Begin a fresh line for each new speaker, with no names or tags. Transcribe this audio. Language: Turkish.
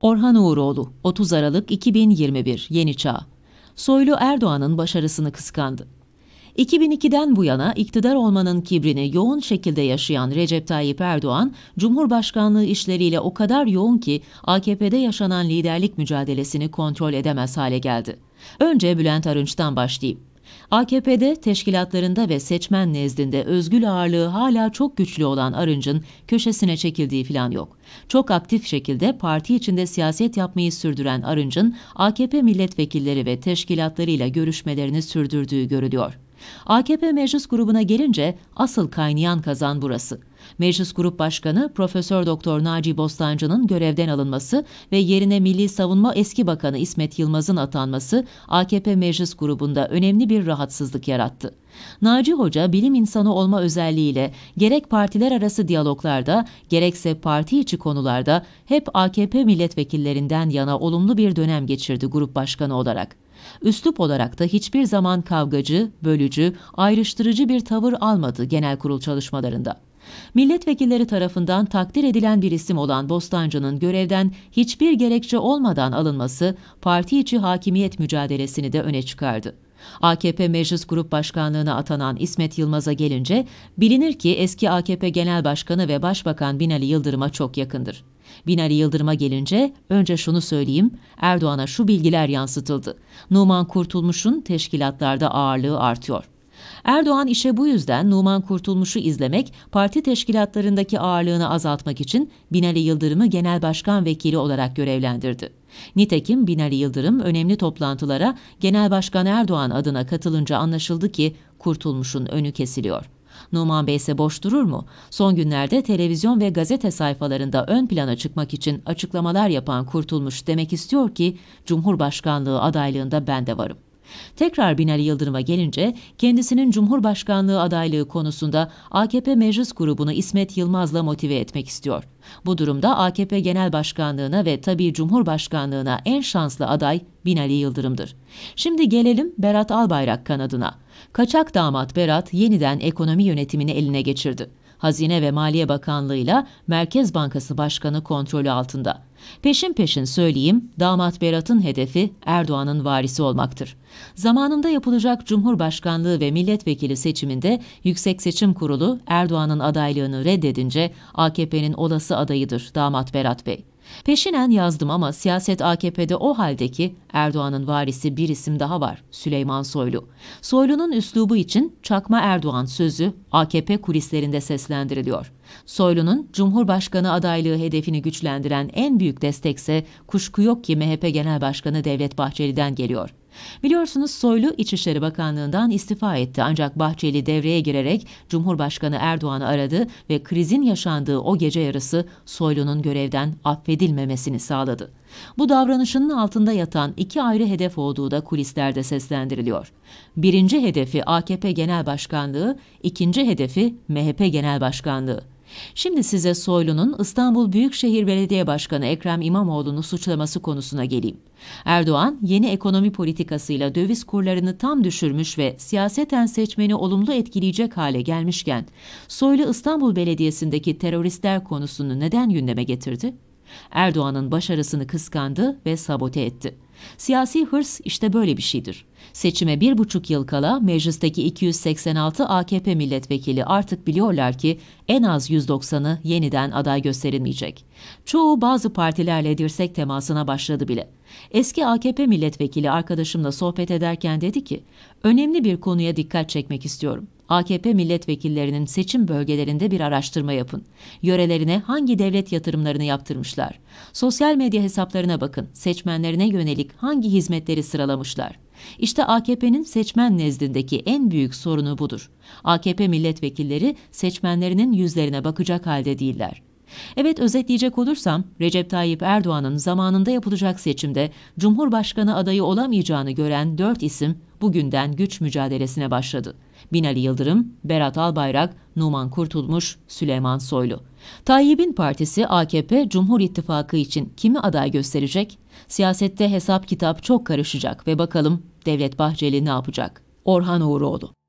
Orhan Uğuroğlu, 30 Aralık 2021, Yeni Çağ. Soylu Erdoğan'ın başarısını kıskandı. 2002'den bu yana iktidar olmanın kibrini yoğun şekilde yaşayan Recep Tayyip Erdoğan, Cumhurbaşkanlığı işleriyle o kadar yoğun ki AKP'de yaşanan liderlik mücadelesini kontrol edemez hale geldi. Önce Bülent Arınç'tan başlayayım. AKP'de teşkilatlarında ve seçmen nezdinde özgül ağırlığı hala çok güçlü olan Arınç'ın köşesine çekildiği falan yok. Çok aktif şekilde parti içinde siyaset yapmayı sürdüren Arınç'ın AKP milletvekilleri ve teşkilatlarıyla görüşmelerini sürdürdüğü görülüyor. AKP meclis grubuna gelince asıl kaynayan kazan burası. Meclis Grup Başkanı Profesör Doktor Naci Bostancı'nın görevden alınması ve yerine Milli Savunma Eski Bakanı İsmet Yılmaz'ın atanması AKP Meclis Grubu'nda önemli bir rahatsızlık yarattı. Naci Hoca bilim insanı olma özelliğiyle gerek partiler arası diyaloglarda gerekse parti içi konularda hep AKP milletvekillerinden yana olumlu bir dönem geçirdi grup başkanı olarak. Üslup olarak da hiçbir zaman kavgacı, bölücü, ayrıştırıcı bir tavır almadı genel kurul çalışmalarında. Milletvekilleri tarafından takdir edilen bir isim olan Bostancı'nın görevden hiçbir gerekçe olmadan alınması parti içi hakimiyet mücadelesini de öne çıkardı. AKP Meclis Grup Başkanlığına atanan İsmet Yılmaz'a gelince bilinir ki eski AKP Genel Başkanı ve Başbakan Binali Yıldırım'a çok yakındır. Binali Yıldırım'a gelince önce şunu söyleyeyim, Erdoğan'a şu bilgiler yansıtıldı. Numan Kurtulmuş'un teşkilatlarda ağırlığı artıyor. Erdoğan işe bu yüzden Numan Kurtulmuş'u izlemek, parti teşkilatlarındaki ağırlığını azaltmak için Binali Yıldırım'ı genel başkan vekili olarak görevlendirdi. Nitekim Binali Yıldırım önemli toplantılara Genel Başkan Erdoğan adına katılınca anlaşıldı ki Kurtulmuş'un önü kesiliyor. Numan Bey ise boş durur mu? Son günlerde televizyon ve gazete sayfalarında ön plana çıkmak için açıklamalar yapan Kurtulmuş demek istiyor ki Cumhurbaşkanlığı adaylığında ben de varım. Tekrar Binali Yıldırım'a gelince kendisinin Cumhurbaşkanlığı adaylığı konusunda AKP Meclis Grubu'nu İsmet Yılmaz'la motive etmek istiyor. Bu durumda AKP Genel Başkanlığına ve tabi Cumhurbaşkanlığına en şanslı aday Binali Yıldırım'dır. Şimdi gelelim Berat Albayrak kanadına. Kaçak damat Berat yeniden ekonomi yönetimini eline geçirdi. Hazine ve Maliye Bakanlığı'yla Merkez Bankası Başkanı kontrolü altında. Peşin peşin söyleyeyim, damat Berat'ın hedefi Erdoğan'ın varisi olmaktır. Zamanında yapılacak Cumhurbaşkanlığı ve milletvekili seçiminde Yüksek Seçim Kurulu Erdoğan'ın adaylığını reddedince AKP'nin olası meclisi adayıdır damat Berat Bey. Peşinen yazdım ama siyaset AKP'de o haldeki Erdoğan'ın varisi bir isim daha var Süleyman Soylu. Soylu'nun üslubu için Çakma Erdoğan sözü AKP kulislerinde seslendiriliyor. Soylu'nun Cumhurbaşkanı adaylığı hedefini güçlendiren en büyük destekse kuşku yok ki MHP Genel Başkanı Devlet Bahçeli'den geliyor. Biliyorsunuz Soylu İçişleri Bakanlığı'ndan istifa etti ancak Bahçeli devreye girerek Cumhurbaşkanı Erdoğan'ı aradı ve krizin yaşandığı o gece yarısı Soylu'nun görevden affedilmemesini sağladı. Bu davranışının altında yatan iki ayrı hedef olduğu da kulislerde seslendiriliyor. Birinci hedefi AKP Genel Başkanlığı, ikinci hedefi MHP Genel Başkanlığı. Şimdi size Soylu'nun İstanbul Büyükşehir Belediye Başkanı Ekrem İmamoğlu'nu suçlaması konusuna geleyim. Erdoğan yeni ekonomi politikasıyla döviz kurlarını tam düşürmüş ve siyaseten seçmeni olumlu etkileyecek hale gelmişken Soylu İstanbul Belediyesi'ndeki teröristler konusunu neden gündeme getirdi? Erdoğan'ın başarısını kıskandı ve sabote etti. Siyasi hırs işte böyle bir şeydir. Seçime bir buçuk yıl kala meclisteki 286 AKP milletvekili artık biliyorlar ki en az 190'ı yeniden aday gösterilmeyecek. Çoğu bazı partilerle dirsek temasına başladı bile. Eski AKP milletvekili arkadaşımla sohbet ederken dedi ki, önemli bir konuya dikkat çekmek istiyorum.'' AKP milletvekillerinin seçim bölgelerinde bir araştırma yapın. Yörelerine hangi devlet yatırımlarını yaptırmışlar? Sosyal medya hesaplarına bakın. Seçmenlerine yönelik hangi hizmetleri sıralamışlar? İşte AKP'nin seçmen nezdindeki en büyük sorunu budur. AKP milletvekilleri seçmenlerinin yüzlerine bakacak halde değiller. Evet özetleyecek olursam Recep Tayyip Erdoğan'ın zamanında yapılacak seçimde Cumhurbaşkanı adayı olamayacağını gören dört isim bugünden güç mücadelesine başladı. Binali Yıldırım, Berat Albayrak, Numan Kurtulmuş, Süleyman Soylu. Tayyip'in partisi AKP Cumhur İttifakı için kimi aday gösterecek? Siyasette hesap kitap çok karışacak ve bakalım Devlet Bahçeli ne yapacak? Orhan Uğuroğlu